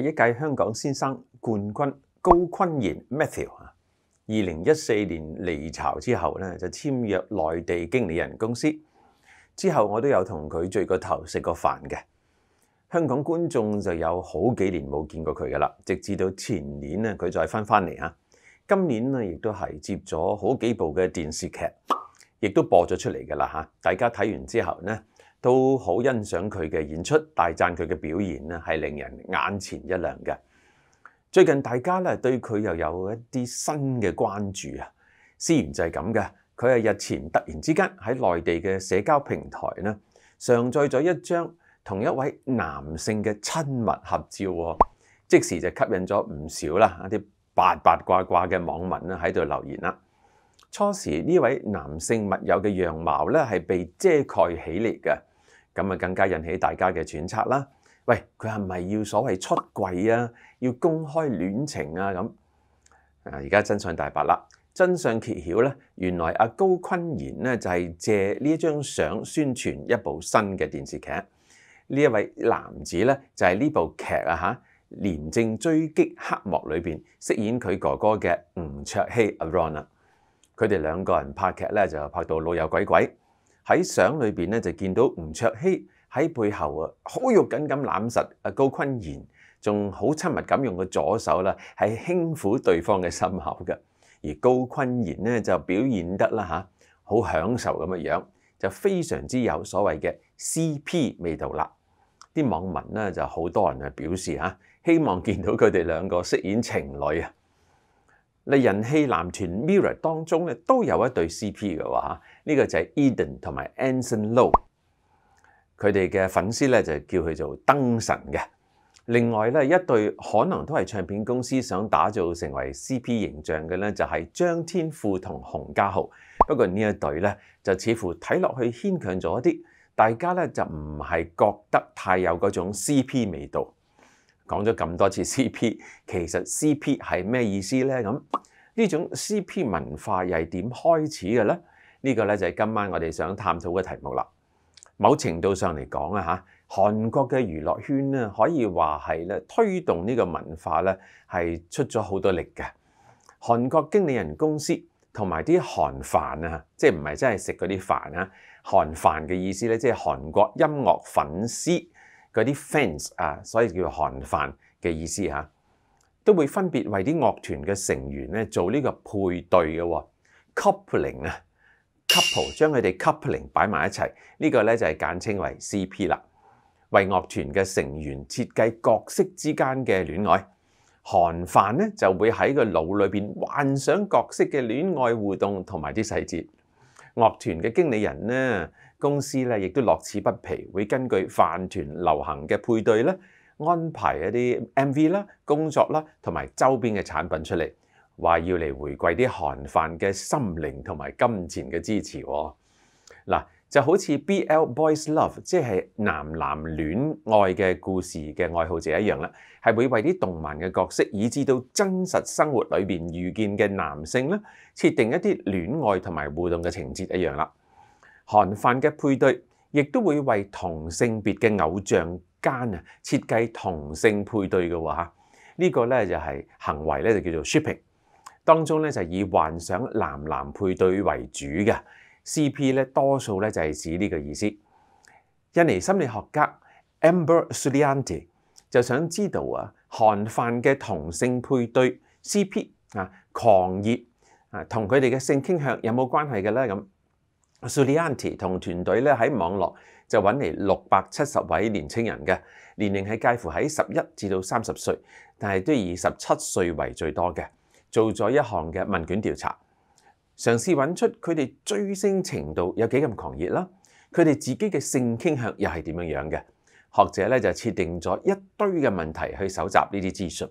第一届香港先生冠军高坤贤 Matthew 啊，二零一四年离巢之后咧，就签约内地经理人公司。之后我都有同佢聚过头食过饭嘅。香港观众就有好几年冇见过佢噶啦，直至到前年咧，佢再翻翻嚟啊。今年呢，亦都系接咗好几部嘅电视剧，亦都播咗出嚟噶啦吓。大家睇完之后呢。都好欣賞佢嘅演出，大讚佢嘅表演咧係令人眼前一亮嘅。最近大家咧對佢又有一啲新嘅關注啊，雖然就係咁嘅，佢係日前突然之間喺內地嘅社交平台咧上載咗一張同一位男性嘅親密合照即時就吸引咗唔少啦一啲八八卦卦嘅網民咧喺度留言啦。初時呢位男性密友嘅樣貌咧係被遮蓋起嚟嘅。咁啊，更加引起大家嘅揣測啦！喂，佢系咪要所謂出櫃啊？要公開戀情啊？咁啊，而家真相大白啦！真相揭曉咧，原來阿高坤然咧就係借呢張相宣傳一部新嘅電視劇。呢一位男子咧就係呢部劇啊嚇《廉政追擊黑幕》裏面飾演佢哥哥嘅吳卓羲 Aaron 啊，佢哋兩個人拍劇咧就拍到老友鬼鬼。喺相裏邊咧就見到吳卓羲喺背後啊，好肉緊咁攬實阿高坤賢，仲好親密咁用個左手啦，係輕撫對方嘅心口嘅。而高坤賢咧就表現得啦嚇，好享受咁嘅樣，就非常之有所謂嘅 C P 味道啦。啲網民咧就好多人啊表示嚇，希望見到佢哋兩個飾演情侶啊。人氣男團 Mirror 當中咧都有一對 CP 嘅話，呢個就係 Eden 同埋 Anson Lo，w 佢哋嘅粉絲咧就叫佢做燈神嘅。另外咧一對可能都係唱片公司想打造成為 CP 形象嘅咧，就係張天赋同洪家豪。不過呢一對咧就似乎睇落去牽強咗啲，大家咧就唔係覺得太有嗰種 CP 味道。講咗咁多次 CP，其實 CP 係咩意思呢？咁呢種 CP 文化又係點開始嘅呢？呢個呢，就係今晚我哋想探討嘅題目啦。某程度上嚟講啊，嚇韓國嘅娛樂圈咧，可以話係咧推動呢個文化呢，係出咗好多力嘅。韓國經理人公司同埋啲韓飯啊，即係唔係真係食嗰啲飯啊？韓飯嘅意思呢，即係韓國音樂粉絲。嗰啲 fans 啊，所以叫韓飯嘅意思嚇，都會分別為啲樂團嘅成員咧做呢個配對嘅 c o u p l i n g 啊，couple 將佢哋 coupling 擺埋一齊，呢個咧就係簡稱為 CP 啦。為樂團嘅成員設計角色之間嘅戀愛，韓飯咧就會喺個腦裏邊幻想角色嘅戀愛互動同埋啲細節。樂團嘅經理人咧。公司咧亦都樂此不疲，會根據飯團流行嘅配對咧，安排一啲 MV 啦、工作啦，同埋周邊嘅產品出嚟，話要嚟回饋啲韓飯嘅心靈同埋金錢嘅支持。嗱，就好似 BL Boys Love，即係男男戀愛嘅故事嘅愛好者一樣啦，係會為啲動漫嘅角色，以至到真實生活裏面遇見嘅男性咧，設定一啲戀愛同埋互動嘅情節一樣啦。韓范嘅配對，亦都會為同性別嘅偶像間啊設計同性配對嘅喎嚇，呢個咧就係行為咧就叫做 shipping，當中咧就以幻想男男配對為主嘅 CP 咧多數咧就係指呢個意思。印尼心理學家 Amber s u r i a n t i 就想知道啊，韓范嘅同性配對 CP 啊狂熱啊同佢哋嘅性傾向有冇關係嘅咧咁。s u l y a n t i 同團隊咧喺網絡就揾嚟六百七十位年青人嘅年齡係介乎喺十一至到三十歲，但係都以十七歲為最多嘅，做咗一項嘅問卷調查，嘗試揾出佢哋追星程度有幾咁狂熱啦，佢哋自己嘅性傾向又係點樣樣嘅？學者咧就設定咗一堆嘅問題去搜集呢啲資訊，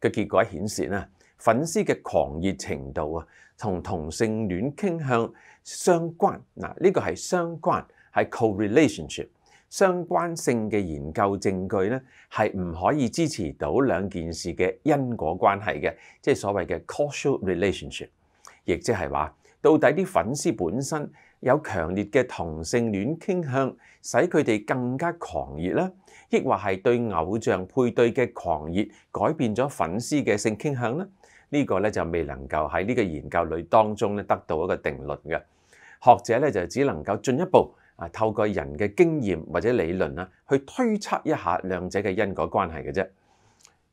嘅結果顯示咧，粉絲嘅狂熱程度啊～同同性戀傾向相關，嗱呢個係相關係 correlationship 相關性嘅研究證據咧，係唔可以支持到兩件事嘅因果關係嘅，即係所謂嘅 causal relationship，亦即係話到底啲粉絲本身有強烈嘅同性戀傾向，使佢哋更加狂熱啦，亦或係對偶像配對嘅狂熱改變咗粉絲嘅性傾向咧？呢個咧就未能夠喺呢個研究裏當中咧得到一個定律嘅學者咧就只能夠進一步啊透過人嘅經驗或者理論啊去推測一下兩者嘅因果關係嘅啫。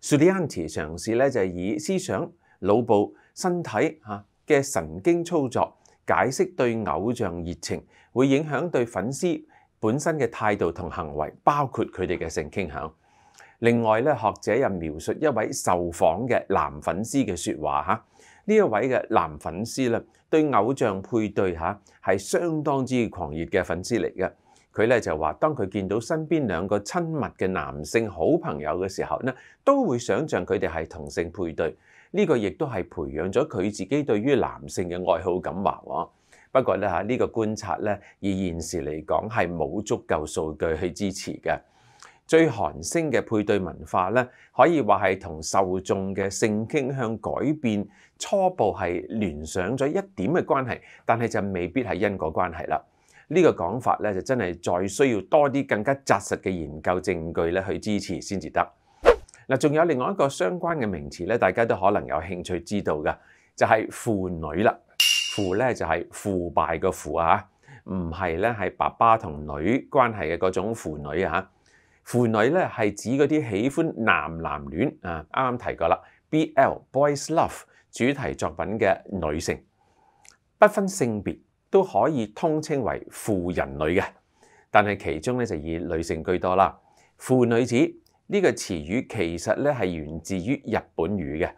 Sulianti 嘗試咧就係以思想、腦部、身體嚇嘅神經操作解釋對偶像熱情會影響對粉絲本身嘅態度同行為，包括佢哋嘅性傾向。另外咧，學者又描述一位受訪嘅男粉絲嘅説話嚇，呢一位嘅男粉絲咧，對偶像配對嚇係相當之狂熱嘅粉絲嚟嘅。佢咧就話，當佢見到身邊兩個親密嘅男性好朋友嘅時候咧，都會想像佢哋係同性配對。呢個亦都係培養咗佢自己對於男性嘅愛好感喎。不過咧嚇，呢個觀察咧，以現時嚟講係冇足夠數據去支持嘅。追韓星嘅配對文化咧，可以話係同受眾嘅性傾向改變初步係聯想咗一點嘅關係，但系就未必係因果關係啦。呢個講法咧就真係再需要多啲更加扎實嘅研究證據咧去支持先至得。嗱，仲有另外一個相關嘅名詞咧，大家都可能有興趣知道嘅，就係父女啦。父咧就係腐敗嘅父啊，唔係咧係爸爸同女關係嘅嗰種父女啊。婦女咧係指嗰啲喜歡男男戀啊，啱啱提過啦。B.L. boys love 主題作品嘅女性，不分性別都可以通稱為婦人女嘅，但係其中咧就以女性居多啦。婦女子呢個詞語其實咧係源自於日本語嘅，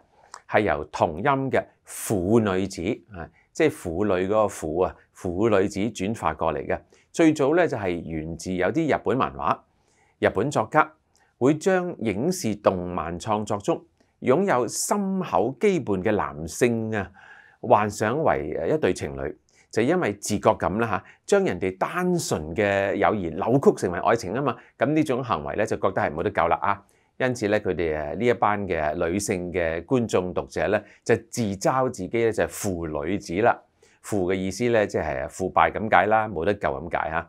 係由同音嘅婦女子啊，即係婦女嗰個婦啊，婦女子轉化過嚟嘅。最早咧就係源自有啲日本漫畫。日本作家會將影視動漫創作中擁有深厚基本嘅男性啊，幻想為一對情侶，就因為自覺咁啦吓，將人哋單純嘅友誼扭曲成為愛情啊嘛，咁呢種行為咧就覺得係冇得救啦啊，因此咧佢哋誒呢一班嘅女性嘅觀眾讀者咧，就自嘲自己咧就係負女子啦，負嘅意思咧即係腐敗咁解啦，冇得救咁解嚇。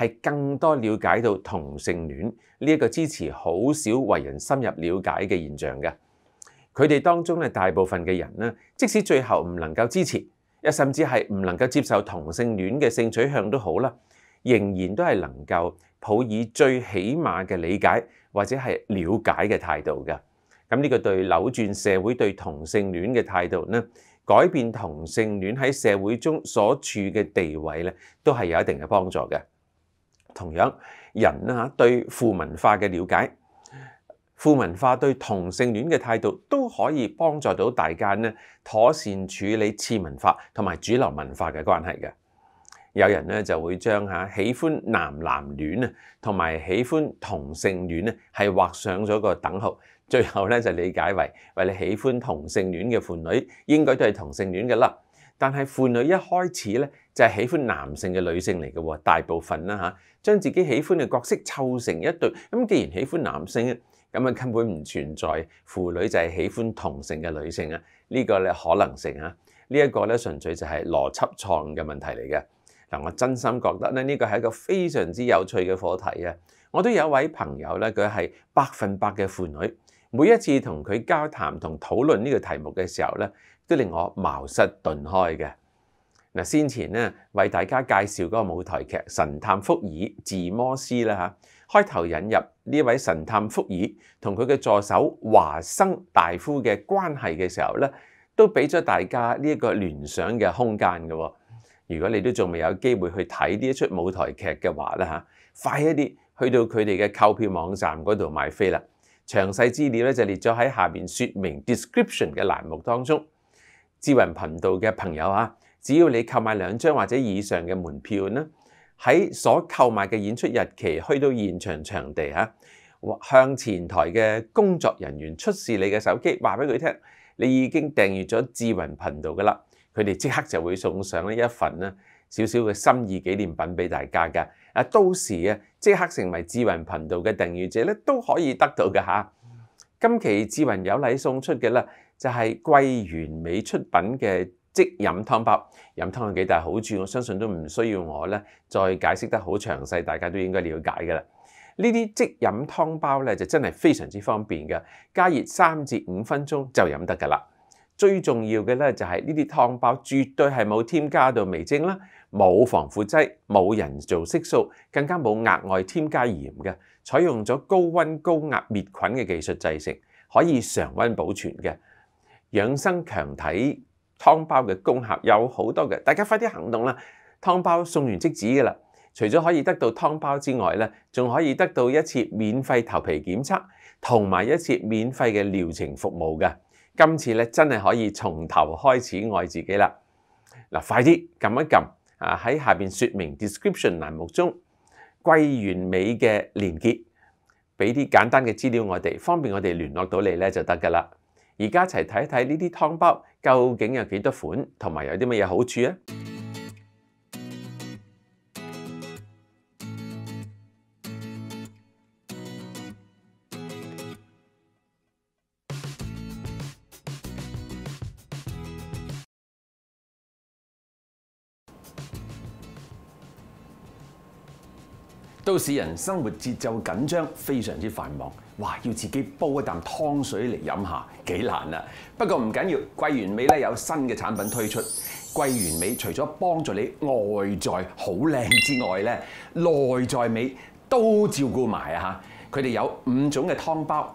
係更多了解到同性戀呢一個支持好少為人深入了解嘅現象嘅。佢哋當中咧，大部分嘅人咧，即使最後唔能夠支持，又甚至係唔能夠接受同性戀嘅性取向都好啦，仍然都係能夠抱以最起碼嘅理解或者係了解嘅態度嘅。咁呢個對扭轉社會對同性戀嘅態度呢，改變同性戀喺社會中所處嘅地位呢，都係有一定嘅幫助嘅。同樣，人啊對富文化嘅了解，富文化對同性戀嘅態度，都可以幫助到大家呢妥善處理次文化同埋主流文化嘅關係嘅。有人咧就會將嚇喜歡男男戀啊，同埋喜歡同性戀咧，係畫上咗個等號，最後咧就理解為為你喜歡同性戀嘅伴侶，應該都係同性戀嘅啦。但係婦女一開始咧就係喜歡男性嘅女性嚟嘅喎，大部分啦嚇，將自己喜歡嘅角色湊成一對。咁既然喜歡男性，咁啊根本唔存在婦女就係喜歡同性嘅女性啊！呢個咧可能性啊，呢一個咧純粹就係邏輯錯誤嘅問題嚟嘅。嗱，我真心覺得咧呢個係一個非常之有趣嘅課題啊！我都有一位朋友咧，佢係百分百嘅婦女，每一次同佢交談同討論呢個題目嘅時候咧。都令我茅塞頓開嘅。嗱，先前咧為大家介紹嗰個舞台劇《神探福爾·字摩斯》啦，吓，開頭引入呢位神探福爾同佢嘅助手華生大夫嘅關係嘅時候咧，都俾咗大家呢一個聯想嘅空間嘅。如果你都仲未有機會去睇呢一出舞台劇嘅話咧吓，快一啲去到佢哋嘅購票網站嗰度買飞啦。詳細資料咧就列咗喺下面说明 description 嘅欄目當中。智云頻道嘅朋友啊，只要你購買兩張或者以上嘅門票呢，喺所購買嘅演出日期去到現場場地嚇，向前台嘅工作人員出示你嘅手機，話俾佢聽，你已經訂閱咗智云頻道噶啦，佢哋即刻就會送上呢一份呢少少嘅心意紀念品俾大家噶。啊，到時啊即刻成為智云頻道嘅訂閱者咧，都可以得到噶嚇。今期智云有禮送出嘅啦～就係桂圓美出品嘅即飲湯包，飲湯有幾大好處，我相信都唔需要我咧再解釋得好詳細，大家都應該了解噶啦。呢啲即飲湯包咧就真係非常之方便嘅，加熱三至五分鐘就飲得噶啦。最重要嘅咧就係呢啲湯包絕對係冇添加到味精啦，冇防腐劑，冇人造色素，更加冇額外添加鹽嘅，採用咗高温高壓滅菌嘅技術製成，可以常温保存嘅。养生强体汤包嘅功效有好多嘅，大家快啲行动啦！汤包送完即止噶啦，除咗可以得到汤包之外咧，仲可以得到一次免费头皮检测，同埋一次免费嘅疗程服务嘅。今次咧真系可以从头开始爱自己啦！嗱，快啲揿一揿啊！喺下边说明 description 栏目中，桂圆美嘅链接，俾啲简单嘅资料我哋，方便我哋联络到你咧就得噶啦。而家一齊睇一睇呢啲湯包究竟有幾多款，同埋有啲乜嘢好處啊！都市人生活節奏緊張，非常之繁忙，哇！要自己煲一啖湯水嚟飲下幾難啊！不過唔緊要，桂圓美咧有新嘅產品推出。桂圓美除咗幫助你外在好靚之外咧，內在美都照顧埋啊！佢哋有五種嘅湯包。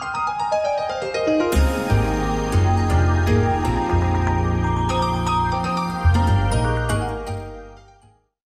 Bye.